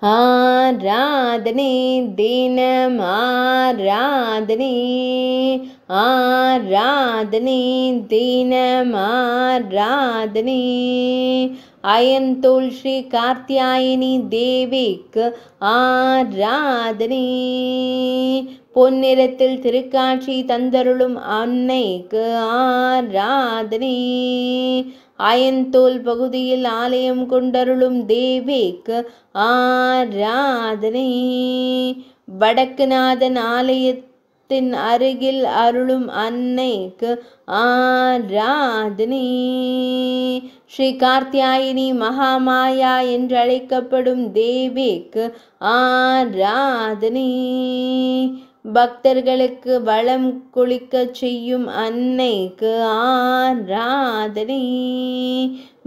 राधनी दिनमा राधनी ஆராதனி தீனமாராதனி அயன் தோல் ஸ்ரீ கார்த்தியாயினி தேவிக்கு ஆராதனி பொன்னிறத்தில் திருக்காட்சி தந்தருளும் அன்னைக்கு ஆராதனே அயன்தோல் பகுதியில் ஆலயம் கொண்டருளும் தேவிக்கு ஆராதனி வடக்குநாதன் ஆலயத்தில் தென் அருகில் அருளும் அன்னைக்கு ஆராதனே ஸ்ரீ கார்த்தியாயினி மகாமாயா என்று அழைக்கப்படும் தேவிக்கு ஆராதனே பக்தர்களுக்கு வளம் குளிக்க செய்யும் அன்னைக்கு ஆராதனை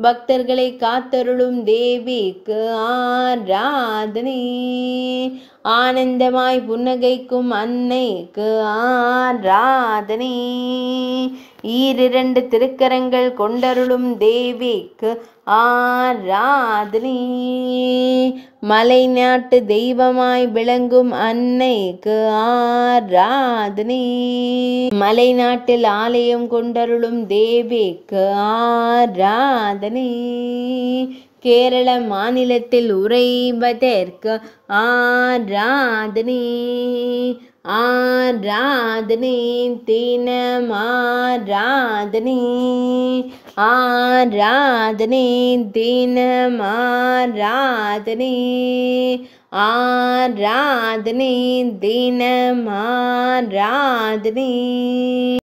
பக்தர்களை காத்தருளும் தேவிக்கு ஆராதனை ஆனந்தமாய் புன்னகைக்கும் அன்னைக்கு ஆராதனை ஈரிரண்டு திருக்கரங்கள் கொண்டருளும் தேவிக்கு ஆராதனி மலை நாட்டு தெய்வமாய் விளங்கும் அன்னைக்கு ஆராதனி மலை நாட்டில் ஆலயம் கொண்டருளும் தேவிக்கு ஆராதனி கேரள மாநிலத்தில் உரைவதற்கு ஆராதனி आ राध नी दीनमा राधनी आधनी दीन मा राधनी दीन मा